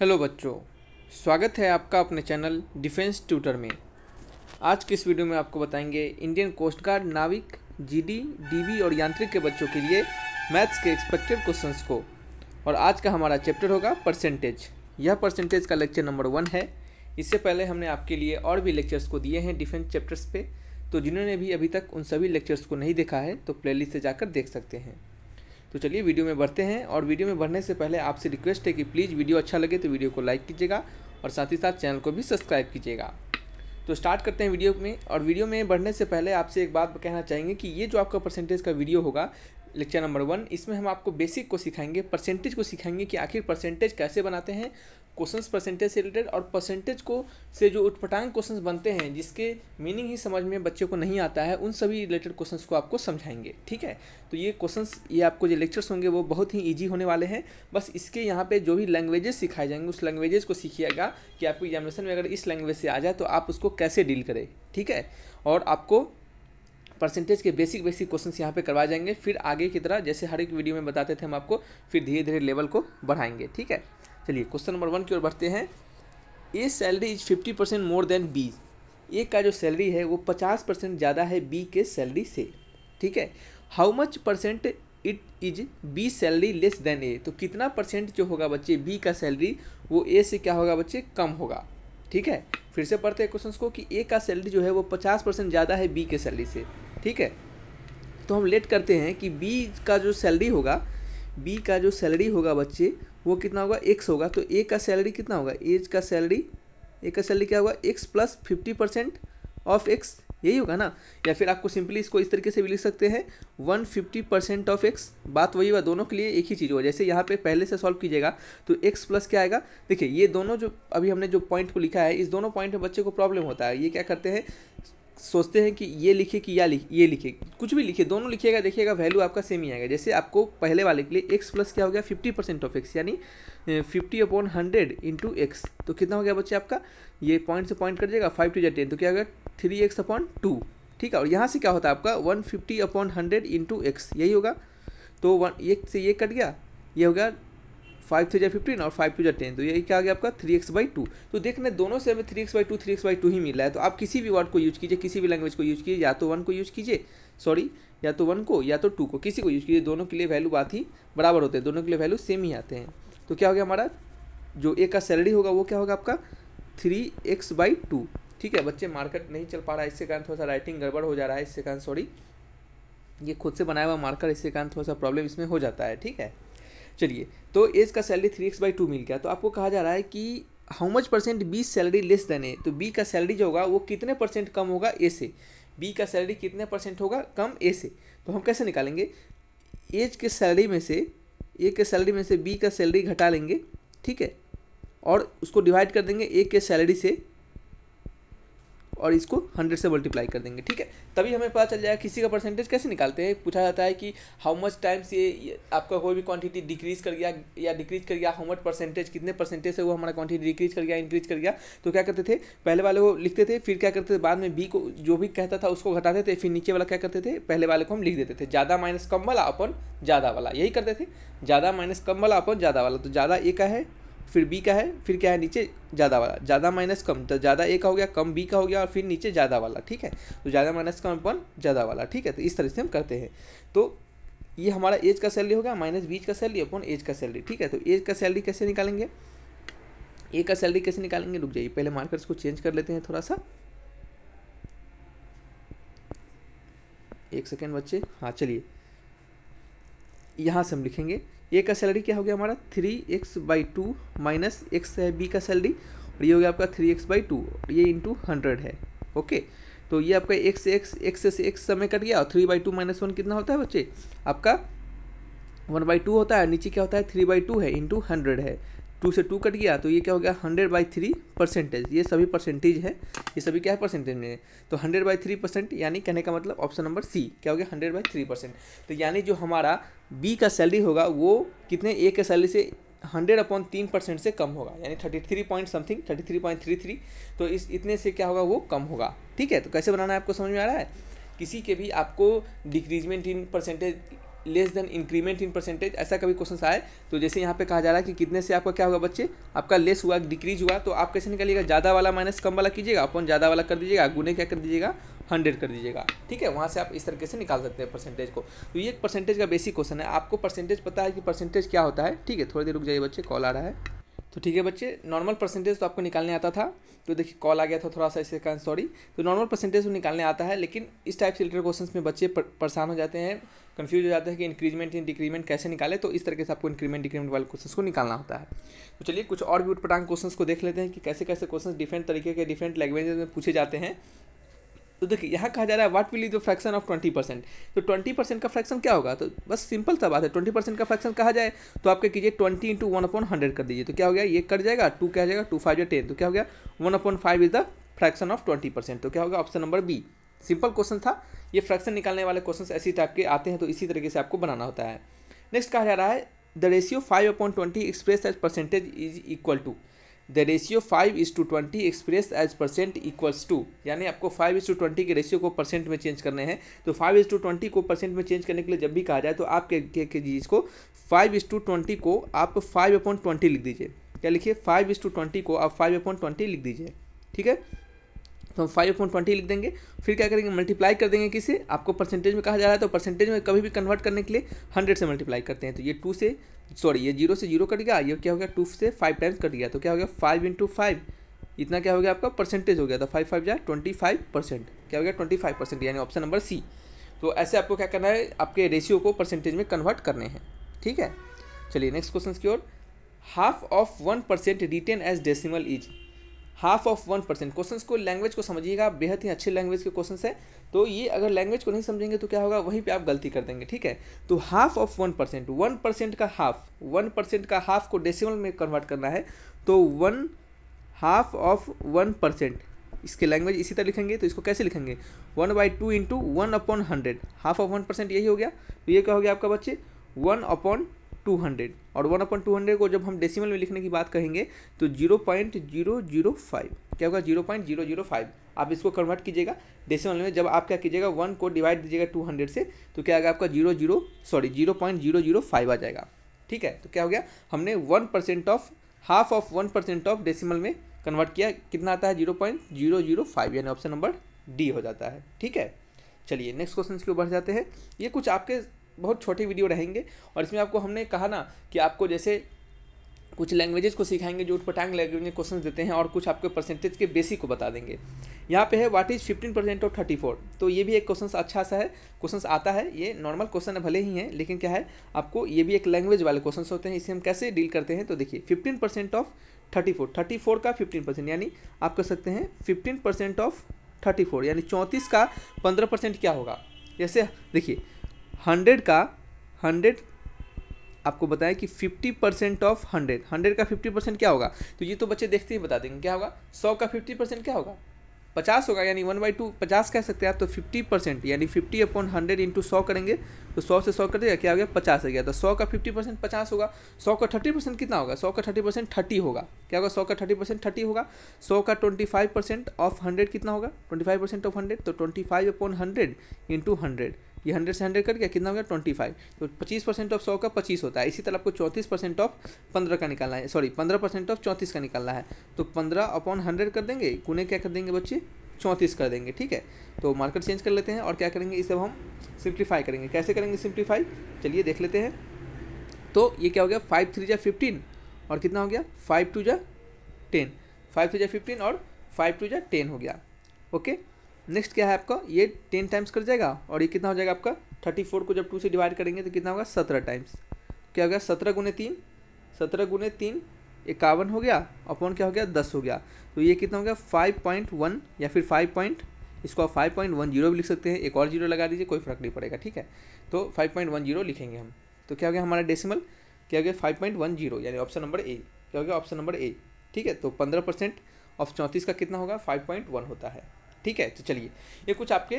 hello बच्चों स्वागत है आपका अपने चैनल डिफेंस ट्यूटर में आज के इस वीडियो में आपको बताएंगे इंडियन कोस्ट गार्ड नाविक जीडी, डीबी और यांत्रिक के बच्चों के लिए मैथ्स के एक्सपेक्टेड क्वेश्चंस को और आज का हमारा चैप्टर होगा परसेंटेज यह परसेंटेज का लेक्चर नंबर वन है इससे पहले हमने आपके लिए और भी लेक्चर्स को दिए हैं डिफेंस चैप्टर्स पर तो जिन्होंने भी अभी तक उन सभी लेक्चर्स को नहीं देखा है तो प्ले से जाकर देख सकते हैं तो चलिए वीडियो में बढ़ते हैं और वीडियो में बढ़ने से पहले आपसे रिक्वेस्ट है कि प्लीज़ वीडियो अच्छा लगे तो वीडियो को लाइक कीजिएगा और साथ ही साथ चैनल को भी सब्सक्राइब कीजिएगा तो स्टार्ट करते हैं वीडियो में और वीडियो में बढ़ने से पहले आपसे एक बात कहना चाहेंगे कि ये जो आपका परसेंटेज का वीडियो होगा लेक्चर नंबर वन इसमें हम आपको बेसिक को सिखाएंगे परसेंटेज को सिखाएंगे कि आखिर परसेंटेज कैसे बनाते हैं क्वेश्चंस परसेंटेज से रिलेटेड और परसेंटेज को से जो उठपटांग क्वेश्चंस बनते हैं जिसके मीनिंग ही समझ में बच्चे को नहीं आता है उन सभी रिलेटेड क्वेश्चंस को आपको समझाएंगे ठीक है तो ये क्वेश्चंस ये आपको जो लेक्चर्स होंगे वो बहुत ही ईजी होने वाले हैं बस इसके यहाँ पर जो भी लैंग्वेजेस सिखाए जाएंगे उस लैंग्वेजेस को सीखिएगा कि आपको एग्जामिनेशन में अगर इस लैंग्वेज से आ जाए तो आप उसको कैसे डील करें ठीक है और आपको परसेंटेज के बेसिक बेसिक क्वेश्चंस यहाँ पे करवा जाएंगे फिर आगे की तरह जैसे हर एक वीडियो में बताते थे हम आपको फिर धीरे धीरे लेवल को बढ़ाएंगे ठीक है चलिए क्वेश्चन नंबर वन की ओर बढ़ते हैं A salary is fifty percent more than B A का जो सैलरी है वो पचास परसेंट ज़्यादा है बी के सैलरी से ठीक है how much percent it is B salary less than A तो कितना परसेंट जो होगा बच्चे बी का सैलरी वो ए से क्या होगा बच्चे कम होगा ठीक है फिर से पढ़ते हैं क्वेश्चन को कि ए का सैलरी जो है वो पचास परसेंट ज़्यादा है बी के सैलरी से ठीक है तो हम लेट करते हैं कि बी का जो सैलरी होगा बी का जो सैलरी होगा बच्चे वो कितना होगा एक्स होगा तो ए का सैलरी कितना होगा एज का सैलरी ए का सैलरी क्या होगा X plus fifty percent of X यही होगा ना या फिर आपको सिंपली इसको इस तरीके से भी लिख सकते हैं one fifty percent of X बात वही हुआ दोनों के लिए एक ही चीज़ हुआ जैसे यहाँ पे पहले से सॉल्व कीजिएगा तो एक्स प्लस क्या आएगा देखिए ये दोनों जो अभी हमने जो पॉइंट को लिखा है इस दोनों पॉइंट में बच्चे को प्रॉब्लम होता है ये क्या करते हैं सोचते हैं कि ये लिखे कि या लिखे ये लिखे कुछ भी लिखे दोनों लिखिएगा देखिएगा वैल्यू आपका सेम ही आएगा जैसे आपको पहले वाले के लिए एक्स प्लस क्या हो गया फिफ्टी परसेंट ऑफ एक्स यानी fifty upon hundred into X तो कितना हो गया बच्चे आपका ये पॉइंट से पॉइंट कर जाएगा फाइव टू या टेन तो क्या हो गया थ्री एक्स अपॉन टू ठीक है और यहाँ से क्या होता है आपका one fifty upon hundred into X यही होगा तो वन एक से ये कट गया ये हो गया फाइव थ्री जै फिफ्टीन और फाइव टू जै टेन तो ये क्या आ गया आपका थ्री एक्स बाई टू तो देखने दोनों से हमें three X by two three X by two ही मिला है तो आप किसी भी वर्ड को यूज कीजिए किसी भी लैंग्वेज को यूज कीजिए या तो वन को यूज कीजिए सॉरी या तो वन को या तो टू को किसी को यूज कीजिए दोनों के लिए वैल्यू बात ही बराबर होते हैं दोनों के लिए वैल्यू सेम ही आते हैं तो क्या हो गया हमारा जो ए का सैलरी होगा वो क्या होगा आपका थ्री एक्स बाई टू ठीक है बच्चे मार्केट नहीं चल पा रहा है इसके कारण थोड़ा सा राइटिंग गड़बड़ हो जा रहा है इसके कारण सॉरी ये खुद से बनाया हुआ मार्कर इसके कारण थोड़ा सा प्रॉब्लम इसमें हो जाता है ठीक है चलिए तो एज का salary three X by two मिल गया तो आपको कहा जा रहा है कि how much percent B salary less than A तो बी का सैलरी जो होगा वो कितने परसेंट कम होगा ए से बी का सैलरी कितने परसेंट होगा कम ए से तो हम कैसे निकालेंगे एज के सैलरी में से ए के सैलरी में से बी का सैलरी घटा लेंगे ठीक है और उसको डिवाइड कर देंगे ए के सैलरी से और इसको हंड्रेड से मल्टीप्लाई कर देंगे ठीक है तभी हमें पता चल जाएगा किसी का परसेंटेज कैसे निकालते हैं पूछा जाता है कि हाउ मच टाइम्स ये आपका कोई भी क्वांटिटी डिक्रीज कर गया या डिक्रीज कर गया हाउ मच परसेंटेज कितने परसेंटेज से वो हमारा क्वांटिटी डिक्रीज कर गया इंक्रीज कर गया तो क्या करते थे पहले वाले को लिखते थे फिर क्या करते थे बाद में बी को जो भी कहता था उसको घटाते थे फिर नीचे वाला क्या करते थे पहले वाले को हम लिख देते थे ज़्यादा माइनस कम वाला अपन ज़्यादा वाला यही करते थे ज़्यादा माइनस कम वाला अपन ज़्यादा वाला तो ज़्यादा ए का है फिर बी का है फिर क्या है नीचे ज़्यादा वाला ज़्यादा माइनस कम तो ज़्यादा ए का हो गया कम बी का हो गया और फिर नीचे ज़्यादा वाला ठीक है तो ज़्यादा माइनस कम अपन ज़्यादा वाला ठीक है तो इस तरह से हम करते हैं तो ये हमारा एज का सैलरी हो गया माइनस बीच का सैलरी अपन एज का सैलरी ठीक है तो एज का सैलरी कैसे निकालेंगे ए का सैलरी कैसे निकालेंगे रुक जाइए पहले मार्कर को चेंज कर लेते हैं थोड़ा सा एक सेकेंड बच्चे हाँ चलिए यहाँ से हम लिखेंगे ए का सैलरी क्या हो गया हमारा three X by two minus X है बी का सैलरी और ये हो गया आपका थ्री एक्स बाई टू और ये इंटू हंड्रेड है ओके तो ये आपका एक्स एक्स एक्स से एक्स समय कट गया और three by two minus one कितना होता है बच्चे आपका वन बाई टू होता है नीचे क्या होता है थ्री बाई टू है इंटू हंड्रेड है टू से टू कट गया तो ये क्या हो गया हंड्रेड बाई थ्री परसेंटेज ये सभी परसेंटेज है ये सभी क्या है परसेंटेज में तो हंड्रेड बाई थ्री परसेंट यानी कहने का मतलब ऑप्शन नंबर सी क्या हो गया हंड्रेड बाई थ्री परसेंट तो यानी जो हमारा बी का सैलरी होगा वो कितने ए के सैलरी से हंड्रेड अपॉन तीन परसेंट से कम होगा यानी thirty three point something thirty three point three three तो इस इतने से क्या होगा वो कम होगा ठीक है तो कैसे बनाना है आपको समझ में आ रहा है किसी के भी आपको decrement in percentage less than increment in percentage ऐसा कभी क्वेश्चन आए तो जैसे यहाँ पे कहा जा रहा है कि कितने से आपका क्या होगा बच्चे आपका लेस हुआ डिक्रीज हुआ तो आप कैसे निकालिएगा ज़्यादा वाला माइनस कम वाला कीजिएगा अपन ज़्यादा वाला कर दीजिएगा गुने क्या कर दीजिएगा हंड्रेड कर दीजिएगा ठीक है वहाँ से आप इस तरीके से निकाल सकते हैं परसेंटेज को तो ये एक परसेंटेज का बेसिक क्वेश्चन है आपको परसेंटेज पता है कि परसेंटेज क्या होता है ठीक है थोड़ी देर रुक जाइए बच्चे कॉल आ रहा है तो ठीक है बच्चे नॉर्मल परसेंटेज तो आपको निकालने आता था तो देखिए कॉल आ गया था थोड़ा सा इसके कारण सॉरी तो नॉर्मल परसेंटेज तो निकालने आता है लेकिन इस टाइप से रिलेटेड क्वेश्चन में बच्चे परेशान हो जाते हैं कन्फ्यूज हो जाते हैं कि इंक्रीजमेंट इन डिक्रीमेंट कैसे निकाले तो इस तरीके से आपको इंक्रीमेंट डिक्रीमेंट वाले क्वेश्चन को निकालना होता है तो चलिए कुछ और भी उठपटांग क्वेश्चन को देख लेते हैं कि कैसे कैसे क्वेश्चन डिफरेंट तरीके के डिफरेंट लैंग्वेजेज में पूछे जाते हैं तो देखिए यहाँ कहा जा रहा है what will is the fraction of twenty percent तो ट्वेंटी परसेंट का फ्रैक्शन क्या होगा तो बस सिंपल सा बात है ट्वेंटी परसेंट का फ्रैक्शन कहा जाए तो आप क्या कीजिए twenty into one upon hundred कर दीजिए तो क्या हो गया ये कट जाएगा टू क्या जाएगा टू फाइव या टेन तो क्या हो गया one upon five is the fraction of twenty percent तो क्या होगा option number B simple question था ये फ्रैक्शन निकालने वाले क्वेश्चन ऐसी टाइप के आते हैं तो इसी तरीके से आपको बनाना होता है नेक्स्ट कहा जा रहा है the ratio five upon twenty express as percentage is equal to the ratio five is to twenty express as percent equals to यानी आपको फाइव इज टू ट्वेंटी के रेशियो को परसेंट में चेंज करने हैं तो फाइव इज टू ट्वेंटी को percent में चेंज करने के लिए जब भी कहा जाए तो आप इसको फाइव इज टू ट्वेंटी को आप फाइव अपॉइंट ट्वेंटी लिख दीजिए क्या लिखिए फाइव इज टू ट्वेंटी को आप फाइव अपॉइंट ट्वेंटी लिख दीजिए ठीक है तो हम फाइव अपॉन ट्वेंटी लिख देंगे फिर क्या करेंगे मल्टीप्लाई कर देंगे किसे आपको परसेंटेज में कहा जा रहा है तो परसेंटेज में कभी भी कन्वर्ट करने के लिए हंड्रेड से मल्टीप्लाई करते हैं तो ये टू से सॉरी ये जीरो से जीरो कट गया ये क्या हो गया टू से फाइव टाइम्स कट गया तो क्या हो गया फाइव इंटू फाइव इतना क्या हो गया आपका परसेंटेज हो गया था फाइव फाइव जाए ट्वेंटी फाइव परसेंट क्या हो गया ट्वेंटी फाइव परसेंट यानी ऑप्शन नंबर सी तो ऐसे आपको क्या करना है आपके रेशियो को परसेंटेज में कन्वर्ट करने हैं ठीक है चलिए नेक्स्ट क्वेश्चन की ओर half of one percent written as decimal is half of one percent question को लैंग्वेज को समझिएगा बेहद ही अच्छे लैंग्वेज के क्वेश्चन है तो ये अगर लैंग्वेज को नहीं समझेंगे तो क्या होगा वहीं पे आप गलती कर देंगे ठीक है तो half of one percent one percent का हाफ वन परसेंट का हाफ को डेसिमल में कन्वर्ट करना है तो one half of one percent इसके लैंग्वेज इसी तरह लिखेंगे तो इसको कैसे लिखेंगे one by two into one upon hundred half of one percent यही हो गया तो ये क्या हो गया आपका बच्चे वन अपॉन टू हंड्रेड और वन अपॉइंट टू हंड्रेड को जब हम डेसिमल में लिखने की बात कहेंगे तो zero point zero zero five क्या होगा zero point zero zero five आप इसको कन्वर्ट कीजिएगा डेसिमल में जब आप क्या कीजिएगा वन को डिवाइड दीजिएगा टू हंड्रेड से तो क्या आएगा आपका zero zero sorry zero point zero zero five आ जाएगा ठीक है तो क्या हो गया हमने one percent of half of one percent of decimal में कन्वर्ट किया कितना आता है zero point zero zero five यानी ऑप्शन नंबर डी हो जाता है ठीक है चलिए नेक्स्ट क्वेश्चन की ओर बढ़ जाते हैं ये कुछ आपके बहुत छोटे वीडियो रहेंगे और इसमें आपको हमने कहा ना कि आपको जैसे कुछ लैंग्वेजेस को सिखाएंगे जो उठपटांग लैंग्वेज में क्वेश्चन देते हैं और कुछ आपके परसेंटेज के बेसिक को बता देंगे यहाँ पे है what is fifteen percent of thirty four तो ये भी एक क्वेश्चन अच्छा सा है क्वेश्चन आता है ये नॉर्मल क्वेश्चन भले ही हैं लेकिन क्या है आपको ये भी एक लैंग्वेज वाले क्वेश्चन होते हैं इसे हम कैसे डील करते हैं तो देखिए fifteen percent of thirty four thirty four का फिफ्टीन परसेंट यानी आप कह सकते हैं fifteen percent of thirty four यानी चौंतीस का पंद्रह परसेंट क्या होगा जैसे देखिए हंड्रेड का हंड्रेड आपको बताएं कि fifty percent of hundred hundred का फिफ्टी परसेंट क्या होगा तो ये तो बच्चे देखते ही बता देंगे क्या होगा सौ का फिफ्टी परसेंट क्या होगा पचास होगा यानी वन बाई टू पचास कह सकते हैं आप तो फिफ्टी परसेंट यानी फिफ्टी अपॉन हंड्रेड इंटू सौ करेंगे तो सौ से सौ कर देगा क्या हो गया पचास हो गया तो सौ का फिफ्टी परसेंट पचास होगा सौ का थर्टी परसेंट कितना होगा सौ का थर्टी परसेंट थर्टी होगा क्या होगा सौ का थर्टी परसेंट थर्टी होगा सौ का twenty five percent of hundred कितना होगा twenty five percent of hundred तो twenty five upon hundred into hundred ये हंड्रेड से हंड्रेड कट गया कितना हो गया ट्वेंटी फाइव तो पच्चीस परसेंट ऑफ सौ का पच्चीस होता है इसी तरह आपको चौंतीस परसेंट ऑफ पंद्रह का निकालना है सॉरी पंद्रह परसेंट ऑफ चौंतीस का निकालना है तो पंद्रह अपॉन हंड्रेड कर देंगे गुने क्या कर देंगे बच्चे चौंतीस कर देंगे ठीक है तो मार्केट चेंज कर लेते हैं और क्या करेंगे इसे हम सिंप्लीफाई करेंगे कैसे करेंगे सिंप्लीफाई चलिए देख लेते हैं तो ये क्या हो गया फाइव थ्री जा फिफ्टीन और कितना हो गया फाइव टू जा टेन फाइव थ्री जा फिफ्टीन और फाइव टू जा टेन हो गया ओके नेक्स्ट क्या है आपका ये टेन टाइम्स कर जाएगा और ये कितना हो जाएगा आपका थर्टी फोर को जब टू से डिवाइड करेंगे तो कितना होगा सत्रह टाइम्स क्या हो गया सत्रह गुने तीन सत्रह गुने तीन इक्यावन हो गया अपॉन क्या हो गया दस हो गया तो ये कितना हो गया फाइव पॉइंट वन या फिर फाइव पॉइंट इसको आप फाइव पॉइंट वन जीरो भी लिख सकते हैं एक और जीरो लगा दीजिए कोई फर्क नहीं पड़ेगा ठीक है तो फाइव पॉइंट वन जीरो लिखेंगे हम तो क्या हो गया हमारा डेसिमल क्या हो गया फाइव पॉइंट वन जीरो यानी ऑप्शन नंबर ए क्या हो गया ऑप्शन नंबर ए ठीक है तो पंद्रह परसेंट ऑफ चौंतीस का कितना होगा फाइव पॉइंट वन होता है ठीक है तो चलिए ये कुछ आपके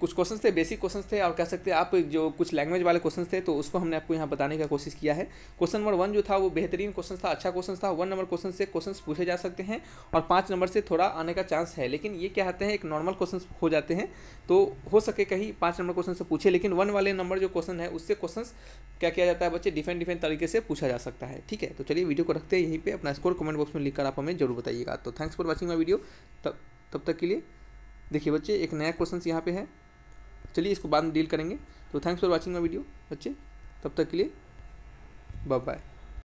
कुछ क्वेश्चन थे बेसिक क्वेश्चन थे और कह सकते हैं आप जो कुछ लैंग्वेज वाले क्वेश्चन थे तो उसको हमने आपको यहाँ बताने का कोशिश किया है क्वेश्चन नंबर वन जो था वो बेहतरीन क्वेश्चन था अच्छा क्वेश्चन था वन नंबर क्वेश्चन से क्वेश्चन पूछे जा सकते हैं और पाँच नंबर से थोड़ा आने का चांस है लेकिन ये क्या आते हैं एक नॉर्मल क्वेश्चन हो जाते हैं तो हो सके कहीं पाँच नंबर क्वेश्चन से पूछे लेकिन वन वाले नंबर जो क्वेश्चन है उससे क्वेश्चन क्या किया जाता है बच्चे डिफरेंट डिफरेंट तरीके से पूछा जा सकता है ठीक है तो चलिए वीडियो को रखते हैं यहीं पर अपना स्कोर कमेंट बॉक्स में लिखकर आप हमें जरूर बताइएगा तो thanks for watching my video तब तब तक के लिए देखिए बच्चे एक नया क्वेश्चन यहाँ पे है चलिए इसको बाद में डील करेंगे तो thanks for watching my video बच्चे तब तक के लिए बाय बाय